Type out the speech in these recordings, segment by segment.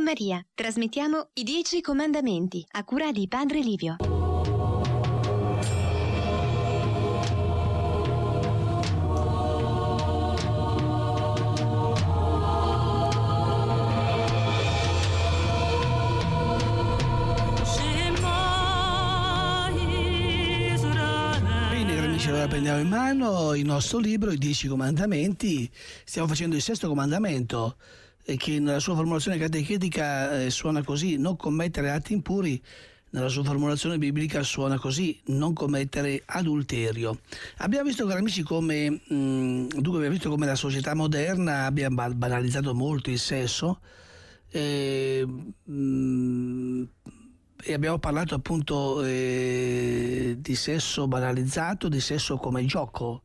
Maria. Trasmettiamo i Dieci Comandamenti a cura di Padre Livio. allora prendiamo in mano il nostro libro, i Dieci Comandamenti, stiamo facendo il sesto comandamento, che nella sua formulazione catechetica eh, suona così, non commettere atti impuri, nella sua formulazione biblica suona così, non commettere adulterio. Abbiamo visto, cari amici, come, mh, mm, dunque abbiamo visto come la società moderna abbia banalizzato molto il sesso e, mh, mm, e abbiamo parlato appunto eh, di sesso banalizzato, di sesso come gioco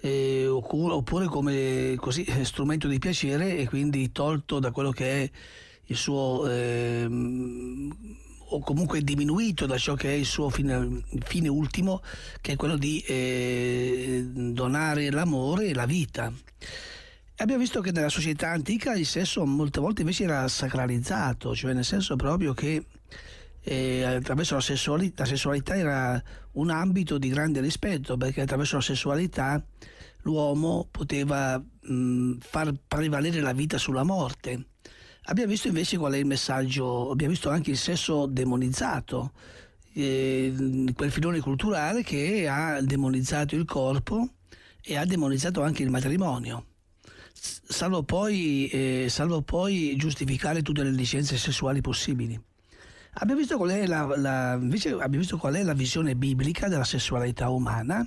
eh, oppure come così, eh, strumento di piacere e quindi tolto da quello che è il suo eh, o comunque diminuito da ciò che è il suo fine, fine ultimo che è quello di eh, donare l'amore e la vita abbiamo visto che nella società antica il sesso molte volte invece era sacralizzato cioè nel senso proprio che e attraverso la sessualità, la sessualità era un ambito di grande rispetto perché attraverso la sessualità l'uomo poteva mh, far prevalere la vita sulla morte. Abbiamo visto invece qual è il messaggio, abbiamo visto anche il sesso demonizzato, eh, quel filone culturale che ha demonizzato il corpo e ha demonizzato anche il matrimonio. Salvo poi, eh, salvo poi giustificare tutte le licenze sessuali possibili. Abbiamo visto, la, la, invece, abbiamo visto qual è la visione biblica della sessualità umana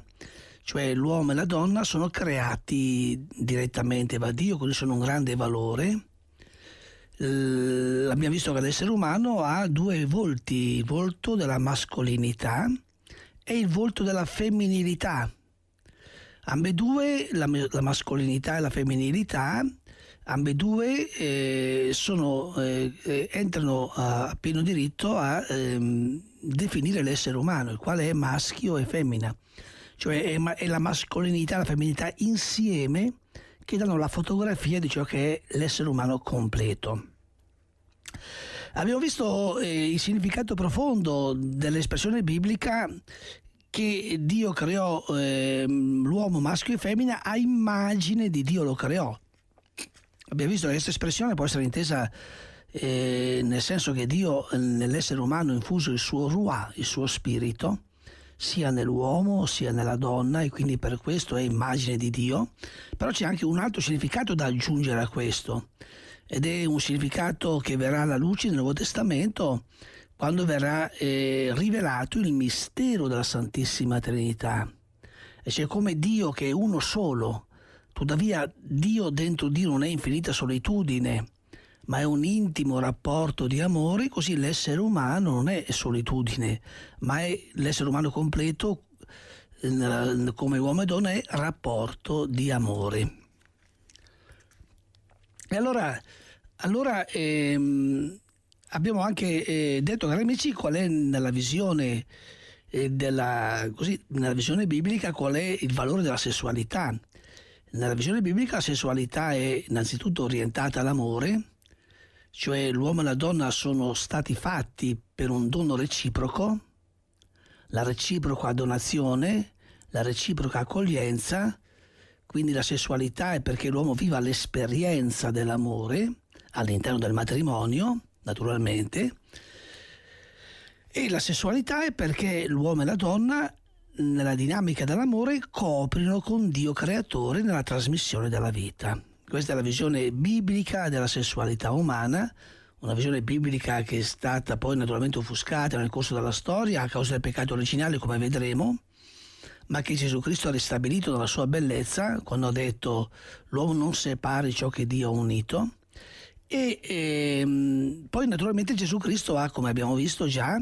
cioè l'uomo e la donna sono creati direttamente da Dio, quindi sono un grande valore. Eh, abbiamo visto che l'essere umano ha due volti, il volto della mascolinità e il volto della femminilità. Ambedue, la, la mascolinità e la femminilità, ambedue eh, eh, eh, entrano a pieno diritto a ehm, definire l'essere umano, il quale è maschio e femmina, cioè è, è la mascolinità e la femminilità insieme che danno la fotografia di ciò che è l'essere umano completo. Abbiamo visto eh, il significato profondo dell'espressione biblica che Dio creò eh, l'uomo maschio e femmina a immagine di Dio lo creò. Abbiamo visto che questa espressione può essere intesa eh, nel senso che Dio eh, nell'essere umano ha infuso il suo ruà, il suo spirito, sia nell'uomo sia nella donna e quindi per questo è immagine di Dio, però c'è anche un altro significato da aggiungere a questo ed è un significato che verrà alla luce nel Nuovo Testamento quando verrà eh, rivelato il mistero della Santissima Trinità. E c'è come Dio che è uno solo, Tuttavia Dio dentro di non è infinita solitudine, ma è un intimo rapporto di amore, così l'essere umano non è solitudine, ma è l'essere umano completo eh, come uomo e donna è rapporto di amore. E allora, allora ehm, abbiamo anche eh, detto, cari amici, qual è nella visione, eh, della, così, nella visione biblica qual è il valore della sessualità. Nella visione biblica la sessualità è innanzitutto orientata all'amore, cioè l'uomo e la donna sono stati fatti per un dono reciproco, la reciproca donazione, la reciproca accoglienza, quindi la sessualità è perché l'uomo viva l'esperienza dell'amore all'interno del matrimonio, naturalmente, e la sessualità è perché l'uomo e la donna nella dinamica dell'amore coprono con Dio creatore nella trasmissione della vita. Questa è la visione biblica della sessualità umana, una visione biblica che è stata poi naturalmente offuscata nel corso della storia a causa del peccato originale, come vedremo, ma che Gesù Cristo ha ristabilito nella sua bellezza quando ha detto l'uomo non separi ciò che Dio ha unito. E ehm, poi naturalmente Gesù Cristo ha, come abbiamo visto già,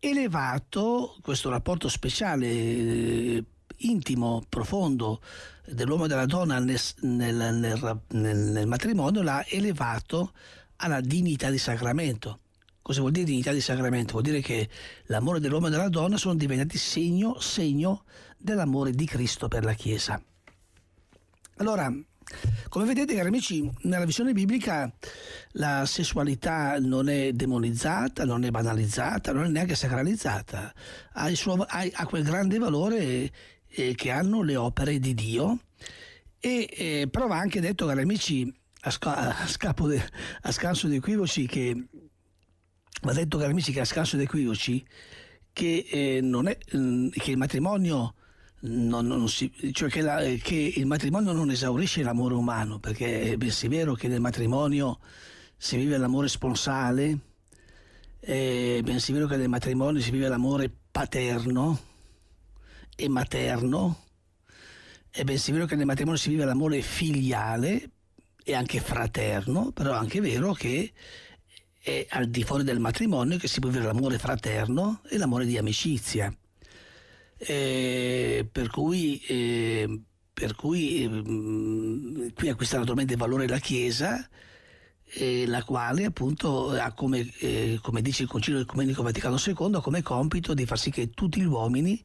elevato questo rapporto speciale eh, intimo, profondo dell'uomo e della donna nel, nel, nel, nel, matrimonio l'ha elevato alla dignità di sacramento. Cosa vuol dire dignità di sacramento? Vuol dire che l'amore dell'uomo e della donna sono diventati segno, segno dell'amore di Cristo per la Chiesa. Allora, come vedete, cari amici, nella visione biblica la sessualità non è demonizzata, non è banalizzata, non è neanche sacralizzata, ha, suo, ha, ha quel grande valore eh, eh, che hanno le opere di Dio. E, eh, però va anche detto, cari amici, a, sca- a, de- a scanso di equivoci, che va detto, cari amici, che a scanso di equivoci, che, eh, è, mm, che il matrimonio non, non si, cioè che, la, che, il matrimonio non esaurisce l'amore umano, perché è bensì vero che nel matrimonio si vive l'amore sponsale, è bensì vero che nel matrimonio si vive l'amore paterno e materno, è bensì vero che nel matrimonio si vive l'amore filiale e anche fraterno, però è anche vero che è al di fuori del matrimonio che si può vivere l'amore fraterno e l'amore di amicizia eh, per cui, eh, per cui eh, qui acquista naturalmente valore la Chiesa, eh, la quale appunto ha come, eh, come dice il Concilio Ecumenico Vaticano II, ha come compito di far sì che tutti gli uomini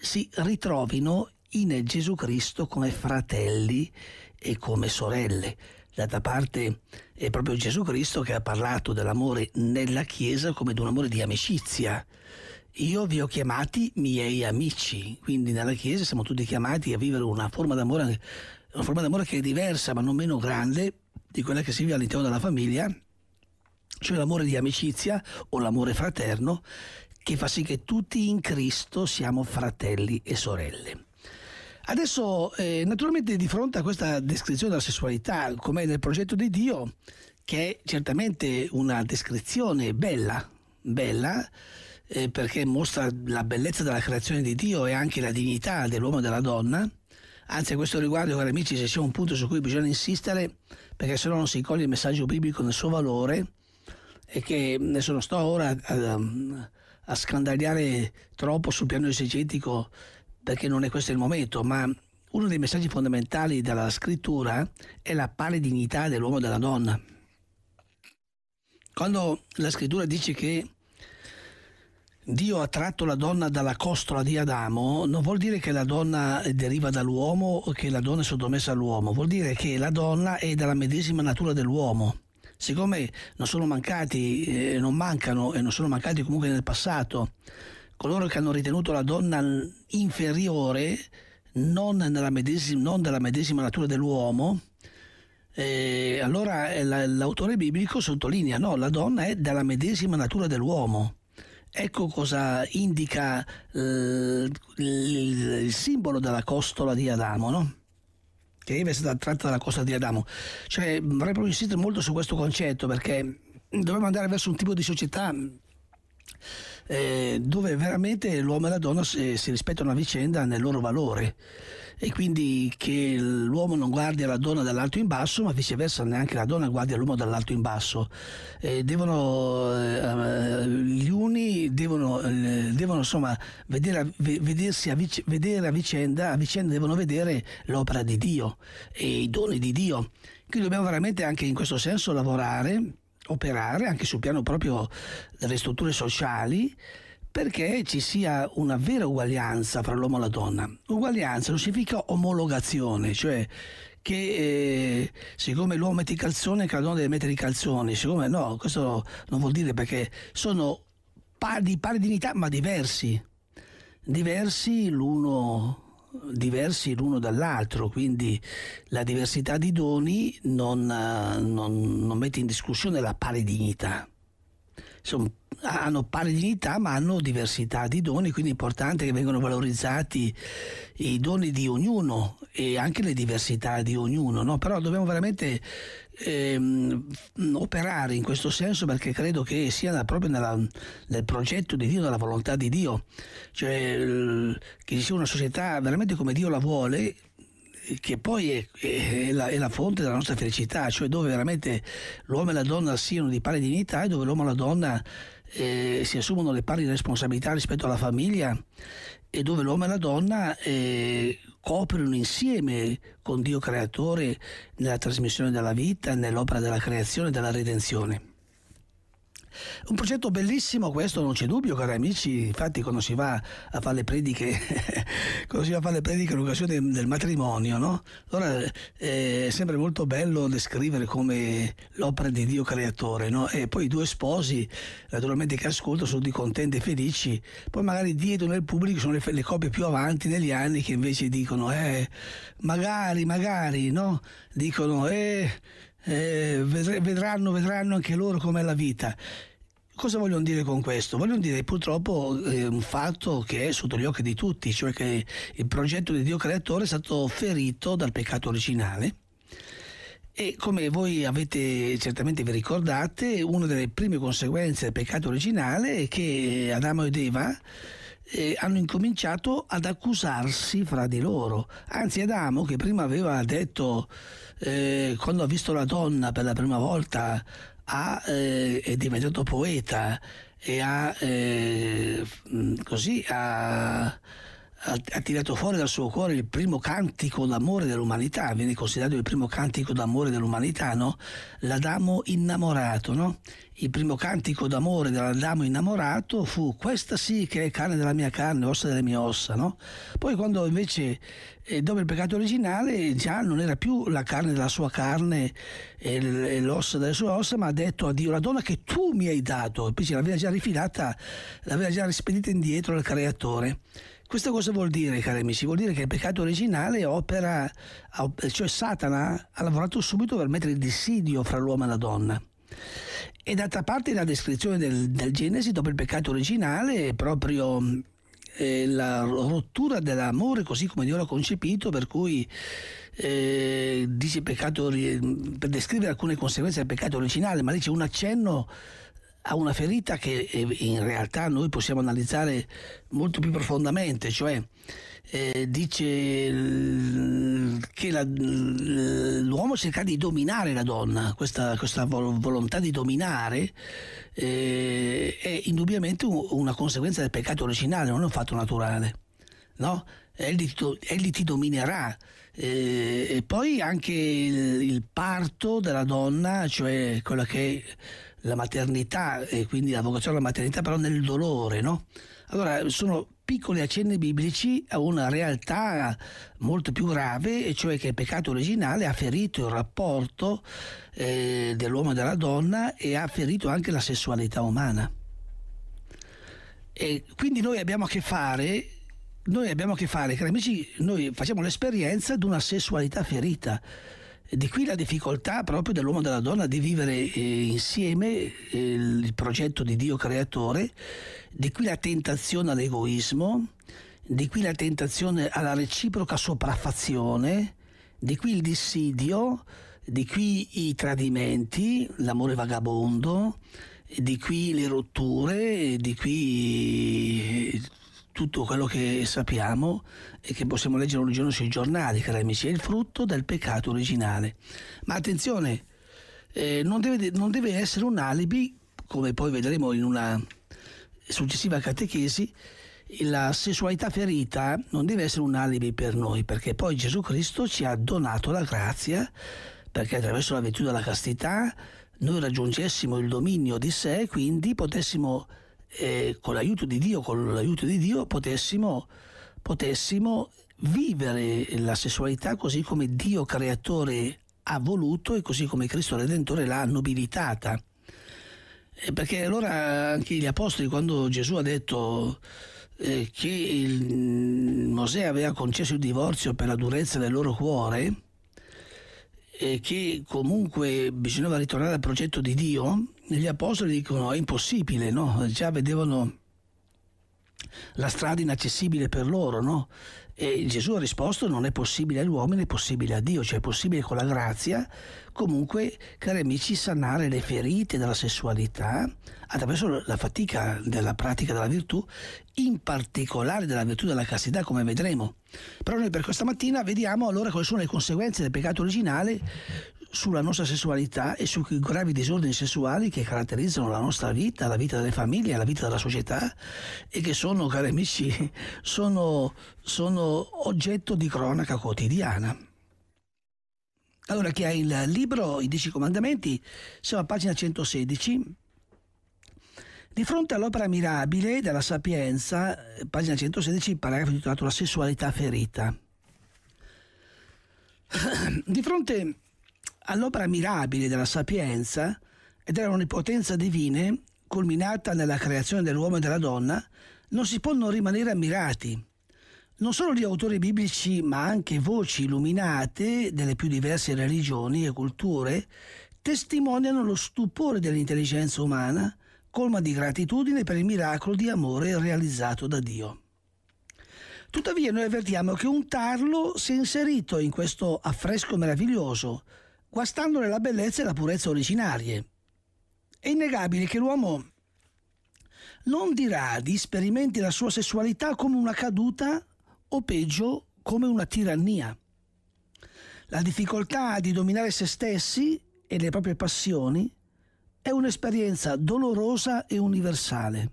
si ritrovino in Gesù Cristo come fratelli e come sorelle. D'altra parte è proprio Gesù Cristo che ha parlato dell'amore nella Chiesa come di un amore di amicizia io vi ho chiamati miei amici, quindi nella Chiesa siamo tutti chiamati a vivere una forma d'amore, una forma d'amore che è diversa ma non meno grande di quella che si vive all'interno della famiglia, cioè l'amore di amicizia o l'amore fraterno che fa sì che tutti in Cristo siamo fratelli e sorelle. Adesso, eh, naturalmente, di fronte a questa descrizione della sessualità, come nel progetto di Dio, che è certamente una descrizione bella, bella, eh, perché mostra la bellezza della creazione di Dio e anche la dignità dell'uomo e della donna. Anzi, a questo riguardo, cari amici, se c'è un punto su cui bisogna insistere, perché se no non si coglie il messaggio biblico nel suo valore, e che mm, adesso non sto ora a, um, a scandagliare troppo sul piano esegetico, perché non è questo il momento, ma uno dei messaggi fondamentali della scrittura è la pari dignità dell'uomo e della donna. Quando la scrittura dice che Dio ha tratto la donna dalla costola di Adamo, non vuol dire che la donna deriva dall'uomo o che la donna è sottomessa all'uomo, vuol dire che la donna è dalla medesima natura dell'uomo siccome non sono mancati eh, non mancano e non sono mancati comunque nel passato coloro che hanno ritenuto la donna inferiore non, medesima, non della medesima natura dell'uomo eh, allora l'autore biblico sottolinea no, la donna è dalla medesima natura dell'uomo Ecco cosa indica eh, il simbolo della costola di Adamo, no? che è stata tratta dalla costola di Adamo. Cioè, vorrei proprio insistere molto su questo concetto perché dobbiamo andare verso un tipo di società eh, dove veramente l'uomo e la donna si, si rispettano a vicenda nel loro valore e quindi che l'uomo non guardi la donna dall'alto in basso, ma viceversa neanche la donna guardi l'uomo dall'alto in basso. Eh, devono, eh, gli uni devono, eh, devono insomma, vedere, vedersi a, vic- vedere a vicenda, a vicenda devono vedere l'opera di Dio e i doni di Dio. Quindi dobbiamo veramente anche in questo senso lavorare, operare anche sul piano proprio delle strutture sociali perché ci sia una vera uguaglianza fra l'uomo e la donna. Uguaglianza non significa omologazione, cioè che eh, siccome l'uomo mette i calzoni che la donna deve mettere i calzoni, siccome no, questo non vuol dire perché sono di pari dignità ma diversi, diversi l'uno diversi l'uno dall'altro, quindi la diversità di doni non, eh, non, non mette in discussione la pari dignità insomma, hanno pari dignità ma hanno diversità di doni, quindi è importante che vengano valorizzati i doni di ognuno e anche le diversità di ognuno, no? però dobbiamo veramente ehm, operare in questo senso perché credo che sia proprio nella, nel progetto di Dio, nella volontà di Dio, cioè che ci sia una società veramente come Dio la vuole, che poi è, è, la, è, la, fonte della nostra felicità, cioè dove veramente l'uomo e la donna siano di pari dignità e dove l'uomo e la donna eh, si assumono le pari responsabilità rispetto alla famiglia e dove l'uomo e la donna eh, cooperano insieme con Dio creatore nella trasmissione della vita, nell'opera della creazione e della redenzione. Un progetto bellissimo questo, non c'è dubbio, cari amici. Infatti, quando si va a fare le prediche, quando si va a fare le prediche in occasione del matrimonio, no? Allora eh, è sempre molto bello descrivere come l'opera di Dio creatore, no? E poi i due sposi, naturalmente che ascoltano, sono di contenti e felici. Poi magari dietro nel pubblico sono le, le coppie più avanti negli anni che invece dicono, eh, magari, magari, no? Dicono, eh, eh, vedranno, vedranno anche loro com'è la vita. Cosa vogliono dire con questo? Vogliono dire purtroppo eh, un fatto che è sotto gli occhi di tutti, cioè che il progetto di Dio creatore è stato ferito dal peccato originale. E come voi avete certamente vi ricordate, una delle prime conseguenze del peccato originale è che Adamo ed Eva eh, hanno incominciato ad accusarsi fra di loro. Anzi, Adamo, che prima aveva detto, eh, quando ha visto la donna per la prima volta, ha, eh, è diventato poeta e ha, eh, così, ha ha tirato fuori dal suo cuore il primo cantico d'amore dell'umanità, viene considerato il primo cantico d'amore dell'umanità, no? L'Adamo innamorato, no? Il primo cantico d'amore dell'Adamo innamorato fu questa sì che è carne della mia carne, ossa delle mie ossa, no? Poi quando invece, eh, dopo il peccato originale, già non era più la carne della sua carne eh, e l'ossa delle sue ossa, ma ha detto a Dio, la donna che tu mi hai dato, invece l'aveva già rifilata, l'aveva già rispedita indietro al creatore. Questo cosa vuol dire, cari amici? Vuol dire che il peccato originale opera, cioè Satana ha lavorato subito per mettere il dissidio fra l'uomo e la donna. E d'altra parte la descrizione del, del Genesi dopo il peccato originale è proprio eh, la rottura dell'amore così come Dio l'ha concepito, per cui eh, dice peccato, per descrivere alcune conseguenze del peccato originale, ma lì c'è un accenno a una ferita che eh, in realtà noi possiamo analizzare molto più profondamente, cioè eh, dice che la, l'uomo cerca di dominare la donna, questa, questa volontà di dominare eh, è indubbiamente una conseguenza del peccato originale, non è un fatto naturale. No? Egli, egli, ti dominerà. Eh, e poi anche il, il, parto della donna, cioè quella che la maternità e quindi la vocazione alla maternità, però nel dolore, no? Allora sono piccoli accenni biblici a una realtà molto più grave, e cioè che il peccato originale ha ferito il rapporto eh, dell'uomo e della donna e ha ferito anche la sessualità umana. E quindi noi abbiamo a che fare, noi abbiamo a che fare, cari amici, noi facciamo l'esperienza di una sessualità ferita, di qui la difficoltà proprio dell'uomo e della donna di vivere eh, insieme eh, il progetto di Dio creatore, di qui la tentazione all'egoismo, di qui la tentazione alla reciproca sopraffazione, di qui il dissidio, di qui i tradimenti, l'amore vagabondo, di qui le rotture, di qui eh, tutto quello che sappiamo e che possiamo leggere ogni giorno sui giornali, cari amici, è il frutto del peccato originale. Ma attenzione, eh, non, deve, non deve essere un alibi, come poi vedremo in una successiva catechesi, la sessualità ferita non deve essere un alibi per noi, perché poi Gesù Cristo ci ha donato la grazia, perché attraverso la virtù della castità noi raggiungessimo il dominio di sé e quindi potessimo eh, con l'aiuto di Dio, con l'aiuto di Dio potessimo, potessimo vivere la sessualità così come Dio creatore ha voluto e così come Cristo Redentore l'ha nobilitata. Eh, perché allora anche gli apostoli, quando Gesù ha detto eh, che il, Mosè aveva concesso il divorzio per la durezza del loro cuore, eh, che comunque bisognava ritornare al progetto di Dio, gli apostoli dicono è impossibile, no? già vedevano la strada inaccessibile per loro, no? E Gesù ha risposto non è possibile all'uomo, è possibile a Dio, cioè è possibile con la grazia comunque, cari amici, sanare le ferite della sessualità attraverso la fatica della pratica della virtù, in particolare della virtù della castità, come vedremo. Però noi per questa mattina vediamo allora quali sono le conseguenze del peccato originale sulla nostra sessualità e sui gravi disordini sessuali che caratterizzano la nostra vita, la vita delle famiglie, la vita della società e che sono, cari amici, sono, sono oggetto di cronaca quotidiana. Allora, chi ha il libro I Dieci Comandamenti, siamo a pagina 116. Di fronte all'opera mirabile della Sapienza, pagina 116, paragrafo intitolato La sessualità ferita. di fronte all'opera mirabile della sapienza e dell'onnipotenza divine, culminata nella creazione dell'uomo e della donna, non si può non rimanere ammirati. Non solo gli autori biblici, ma anche voci illuminate delle più diverse religioni e culture testimoniano lo stupore dell'intelligenza umana, colma di gratitudine per il miracolo di amore realizzato da Dio. Tuttavia noi avvertiamo che un tarlo si è inserito in questo affresco meraviglioso, guastandone la bellezza e la purezza originarie. È innegabile che l'uomo non di diradi, sperimenti la sua sessualità come una caduta o peggio come una tirannia. La difficoltà di dominare se stessi e le proprie passioni è un'esperienza dolorosa e universale.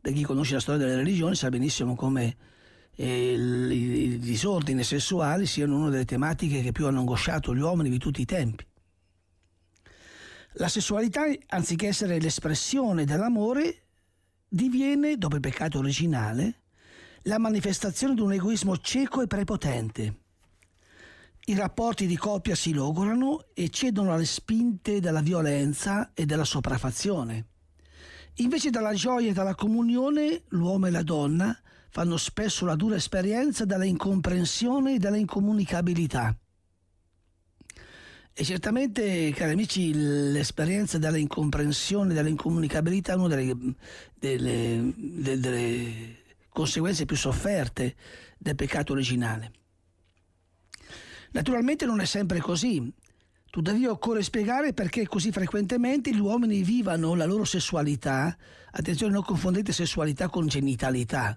Per chi conosce la storia delle religioni sa benissimo come eh, i disordini sessuali siano una delle tematiche che più hanno angosciato gli uomini di tutti i tempi. La sessualità, anziché essere l'espressione dell'amore, diviene, dopo il peccato originale, la manifestazione di un egoismo cieco e prepotente. I rapporti di coppia si logorano e cedono alle spinte della violenza e della sopraffazione. Invece dalla gioia e dalla comunione, l'uomo e la donna fanno spesso la dura esperienza della incomprensione e della incomunicabilità. E certamente, cari amici, l'esperienza della incomprensione, e della incomunicabilità è una delle, delle, delle conseguenze più sofferte del peccato originale. Naturalmente non è sempre così. Tuttavia occorre spiegare perché così frequentemente gli uomini vivano la loro sessualità, attenzione non confondete sessualità con genitalità,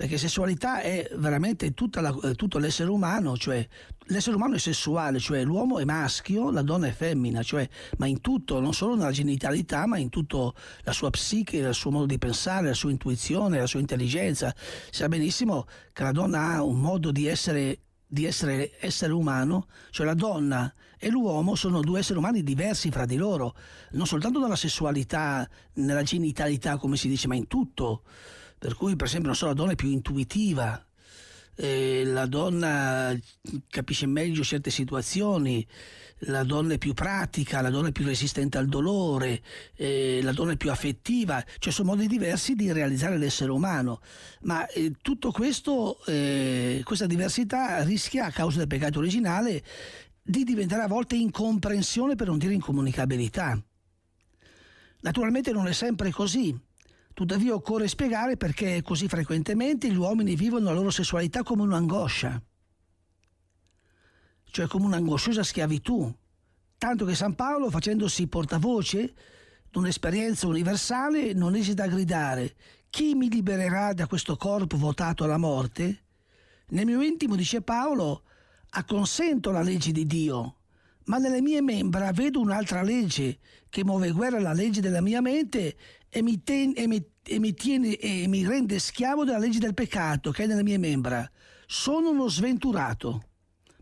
perché sessualità è veramente la, eh, tutto l'essere umano, cioè l'essere umano è sessuale, cioè l'uomo è maschio, la donna è femmina, cioè, ma in tutto, non solo nella genitalità, ma in tutto la sua psiche, il suo modo di pensare, la sua intuizione, la sua intelligenza. sa benissimo che la donna ha un modo di essere di essere essere umano, cioè la donna e l'uomo sono due esseri umani diversi fra di loro, non soltanto nella sessualità, nella genitalità come si dice, ma in tutto per cui per esempio so, la donna è più intuitiva, eh, la donna capisce meglio certe situazioni, la donna è più pratica, la donna è più resistente al dolore, eh, la donna è più affettiva, cioè sono modi diversi di realizzare l'essere umano, ma eh, tutto questo, eh, questa diversità rischia a causa del peccato originale di diventare a volte incomprensione per non dire incomunicabilità. Naturalmente non è sempre così, Tuttavia occorre spiegare perché così frequentemente gli uomini vivono la loro sessualità come un'angoscia, cioè come un'angosciosa schiavitù, tanto che San Paolo, facendosi portavoce di un'esperienza universale, non esita a gridare chi mi libererà da questo corpo votato alla morte? Nel mio intimo, dice Paolo, acconsento alla legge di Dio, ma nelle mie membra vedo un'altra legge che muove guerra alla legge della mia mente e mi, ten, e, mi, e, mi tiene, e mi, rende schiavo della legge del peccato che è nelle mie membra. Sono uno sventurato.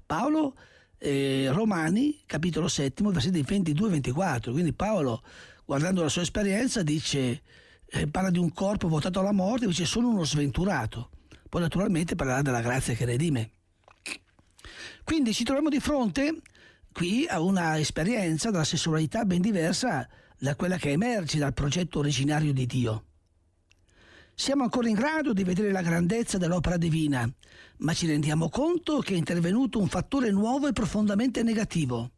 Paolo, eh, Romani, capitolo 7, versetti 22-24. e Quindi Paolo, guardando la sua esperienza, dice, eh, parla di un corpo votato alla morte, dice sono uno sventurato. Poi naturalmente parlerà della grazia che redime. Quindi ci troviamo di fronte qui a una esperienza della sessualità ben diversa da quella che emerge dal progetto originario di Dio. Siamo ancora in grado di vedere la grandezza dell'opera divina, ma ci rendiamo conto che è intervenuto un fattore nuovo e profondamente negativo.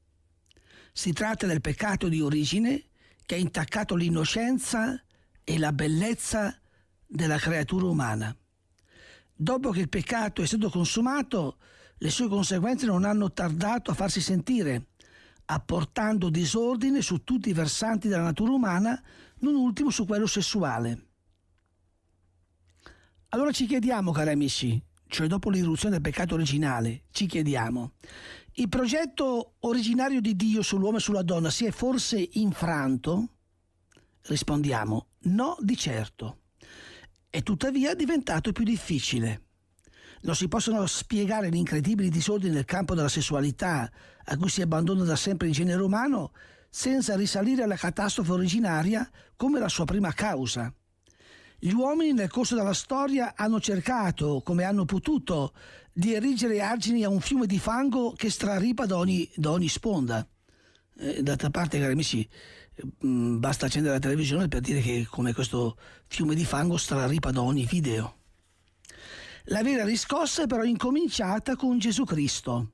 Si tratta del peccato di origine che ha intaccato l'innocenza e la bellezza della creatura umana. Dopo che il peccato è stato consumato, le sue conseguenze non hanno tardato a farsi sentire, apportando disordine su tutti i versanti della natura umana, non ultimo su quello sessuale. Allora ci chiediamo, cari amici, cioè dopo l'irruzione del peccato originale, ci chiediamo, il progetto originario di Dio sull'uomo e sulla donna si è forse infranto? Rispondiamo, no di certo. È tuttavia diventato più difficile. Non si possono spiegare gli incredibili disordini nel campo della sessualità, a cui si abbandona da sempre il genere umano, senza risalire alla catastrofe originaria come la sua prima causa. Gli uomini nel corso della storia hanno cercato, come hanno potuto, di erigere argini a un fiume di fango che straripa da ogni, da ogni sponda. Eh, d'altra parte, cari amici, mh, mm, basta accendere la televisione per dire che come questo fiume di fango straripa da ogni video. La vera riscossa è però incominciata con Gesù Cristo,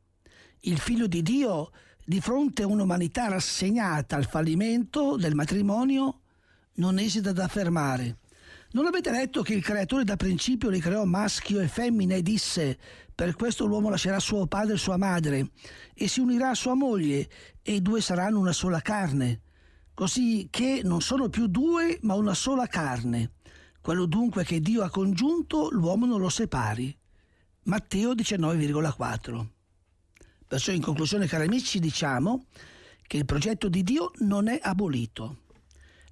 il figlio di Dio di fronte a un'umanità rassegnata al fallimento del matrimonio non esita ad affermare. Non avete letto che il creatore da principio li creò maschio e femmina e disse per questo l'uomo lascerà suo padre e sua madre e si unirà a sua moglie e i due saranno una sola carne. Così che non sono più due ma una sola carne. Quello dunque che Dio ha congiunto, l'uomo non lo separi. Matteo 19,4. Perciò in conclusione, cari amici, diciamo che il progetto di Dio non è abolito.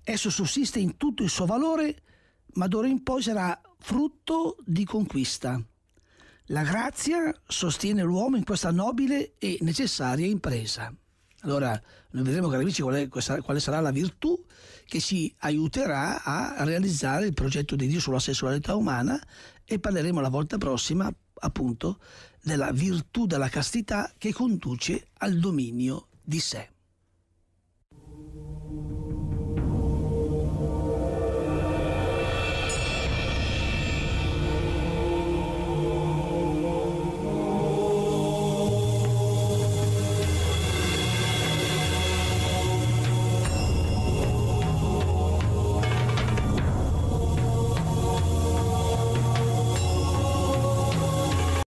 Esso sussiste in tutto il suo valore, ma d'ora in poi sarà frutto di conquista. La grazia sostiene l'uomo in questa nobile e necessaria impresa. Allora, noi vedremo, cari amici, qual è, quale sarà la virtù che ci aiuterà a realizzare il progetto di Dio sulla sessualità umana e parleremo la volta prossima, appunto, della virtù della castità che conduce al dominio di sé.